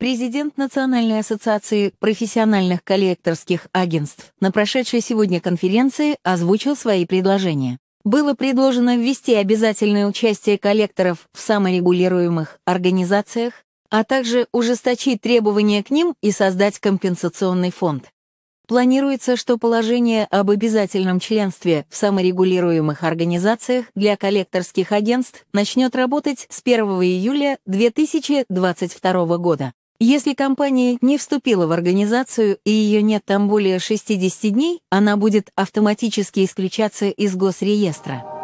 Президент Национальной ассоциации профессиональных коллекторских агентств на прошедшей сегодня конференции озвучил свои предложения. Было предложено ввести обязательное участие коллекторов в саморегулируемых организациях, а также ужесточить требования к ним и создать компенсационный фонд. Планируется, что положение об обязательном членстве в саморегулируемых организациях для коллекторских агентств начнет работать с 1 июля 2022 года. Если компания не вступила в организацию и ее нет там более 60 дней, она будет автоматически исключаться из госреестра.